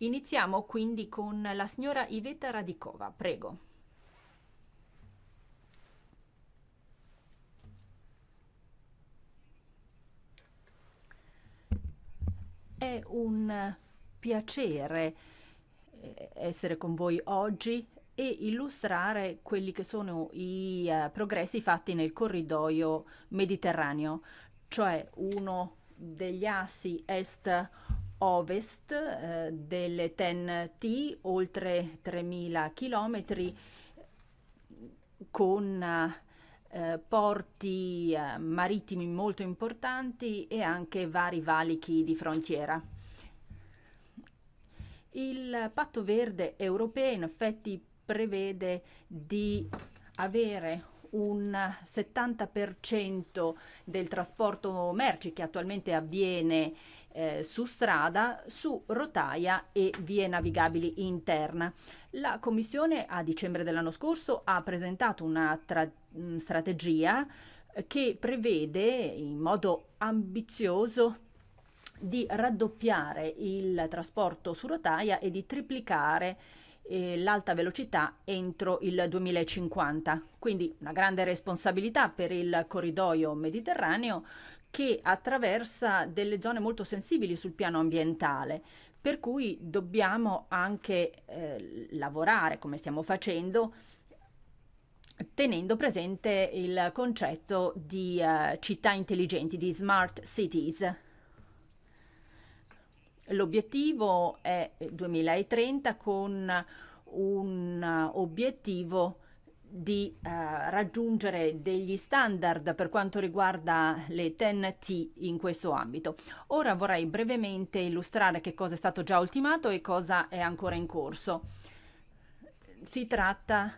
Iniziamo quindi con la signora Iveta Radicova, prego. È un piacere eh, essere con voi oggi e illustrare quelli che sono i eh, progressi fatti nel corridoio mediterraneo, cioè uno degli assi est ovest ovest eh, delle TEN-T, oltre 3.000 chilometri, con eh, porti eh, marittimi molto importanti e anche vari valichi di frontiera. Il patto verde europeo in effetti prevede di avere un 70% del trasporto merci che attualmente avviene eh, su strada, su rotaia e vie navigabili interna. La Commissione a dicembre dell'anno scorso ha presentato una tra- mm, strategia che prevede in modo ambizioso di raddoppiare il trasporto su rotaia e di triplicare eh, l'alta velocità entro il 2050. Quindi una grande responsabilità per il corridoio mediterraneo che attraversa delle zone molto sensibili sul piano ambientale, per cui dobbiamo anche eh, lavorare come stiamo facendo tenendo presente il concetto di uh, città intelligenti, di smart cities. L'obiettivo è 2030 eh, con un eh, obiettivo di eh, raggiungere degli standard per quanto riguarda le TEN-T in questo ambito. Ora vorrei brevemente illustrare che cosa è stato già ultimato e cosa è ancora in corso. Si tratta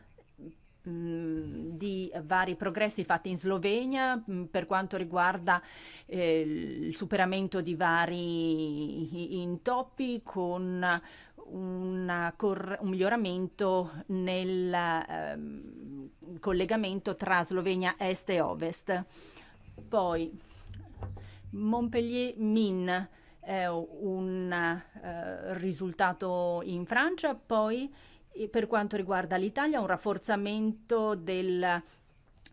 di vari progressi fatti in Slovenia per quanto riguarda eh, il superamento di vari intoppi con un miglioramento nel ehm, collegamento tra Slovenia Est e Ovest. Poi Montpellier-Min è un eh, risultato in Francia, poi per quanto riguarda l'Italia un rafforzamento del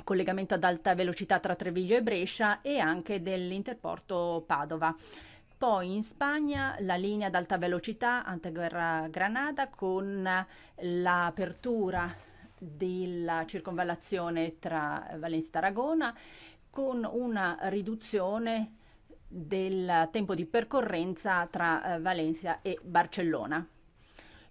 collegamento ad alta velocità tra Treviglio e Brescia e anche dell'interporto Padova. Poi in Spagna la linea ad alta velocità Anteguerra-Granada con l'apertura della circonvallazione tra Valencia e Aragona con una riduzione del tempo di percorrenza tra eh, Valencia e Barcellona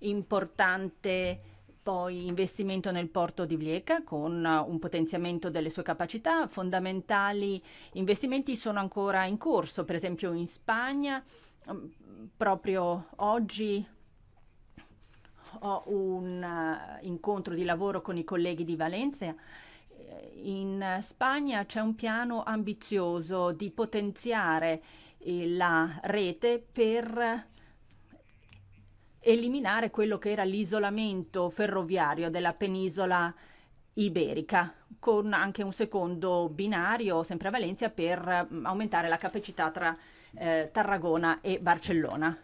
importante poi investimento nel porto di Vlieca con uh, un potenziamento delle sue capacità. Fondamentali investimenti sono ancora in corso, per esempio in Spagna. Um, proprio oggi ho un uh, incontro di lavoro con i colleghi di Valencia. Eh, in Spagna c'è un piano ambizioso di potenziare eh, la rete per eliminare quello che era l'isolamento ferroviario della penisola iberica, con anche un secondo binario, sempre a Valencia, per mm, aumentare la capacità tra eh, Tarragona e Barcellona,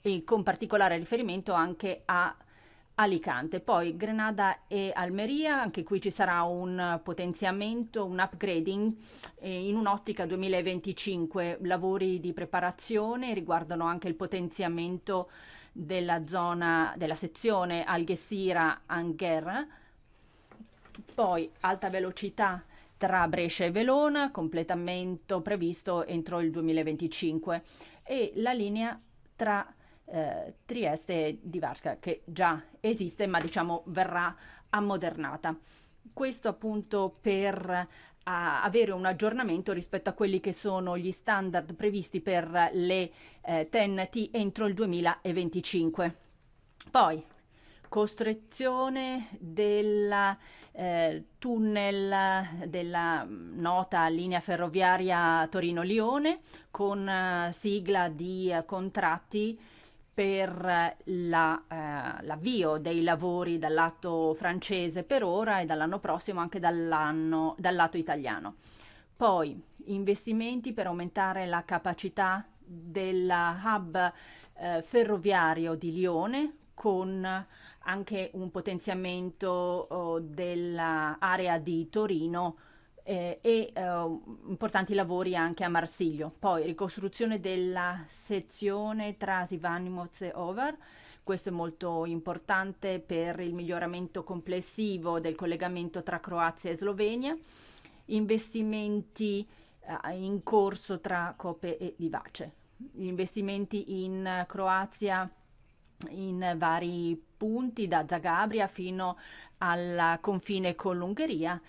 e con particolare riferimento anche a Alicante, poi Grenada e Almeria, anche qui ci sarà un potenziamento, un upgrading eh, in un'ottica 2025. Lavori di preparazione riguardano anche il potenziamento della zona della sezione Alghesira-Angher, poi alta velocità tra Brescia e Velona, completamento previsto entro il 2025 e la linea tra eh, Trieste di Varsca, che già esiste ma diciamo verrà ammodernata. Questo appunto per avere un aggiornamento rispetto a quelli che sono gli standard previsti per le eh, TNT entro il 2025. Poi costruzione del eh, tunnel della nota linea ferroviaria Torino-Lione con eh, sigla di eh, contratti per la, eh, l'avvio dei lavori dal lato francese per ora e dall'anno prossimo anche dall'anno, dal lato italiano. Poi investimenti per aumentare la capacità del hub eh, ferroviario di Lione con anche un potenziamento oh, dell'area di Torino eh, e eh, importanti lavori anche a Marsiglio. Poi ricostruzione della sezione tra Sivanimoz e Over, questo è molto importante per il miglioramento complessivo del collegamento tra Croazia e Slovenia. Investimenti eh, in corso tra Cope e Vivace. Gli investimenti in Croazia in vari punti da Zagabria fino al confine con l'Ungheria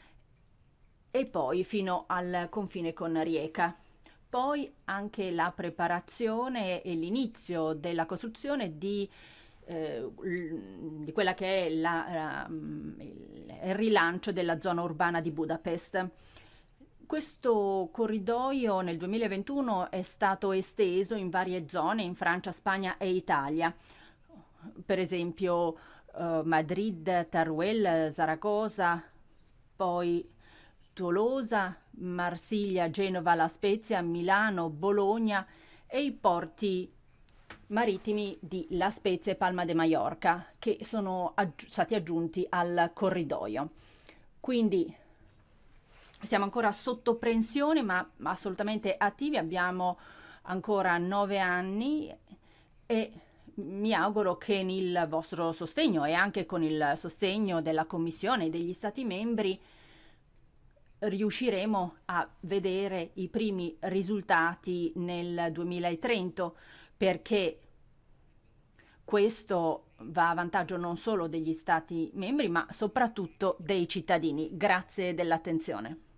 e poi fino al confine con Rieca. Poi anche la preparazione e l'inizio della costruzione di, eh, di quella che è la, ehm, il rilancio della zona urbana di Budapest questo corridoio nel 2021 è stato esteso in varie zone in Francia, Spagna e Italia. Per esempio eh, Madrid, Taruel, Zaragoza, poi Tolosa, Marsiglia, Genova, La Spezia, Milano, Bologna e i porti marittimi di La Spezia e Palma de Mallorca che sono aggi- stati aggiunti al corridoio. Quindi siamo ancora sotto prensione ma assolutamente attivi, abbiamo ancora nove anni e mi auguro che con il vostro sostegno e anche con il sostegno della Commissione e degli Stati membri riusciremo a vedere i primi risultati nel 2030 perché questo va a vantaggio non solo degli Stati membri ma soprattutto dei cittadini. Grazie dell'attenzione.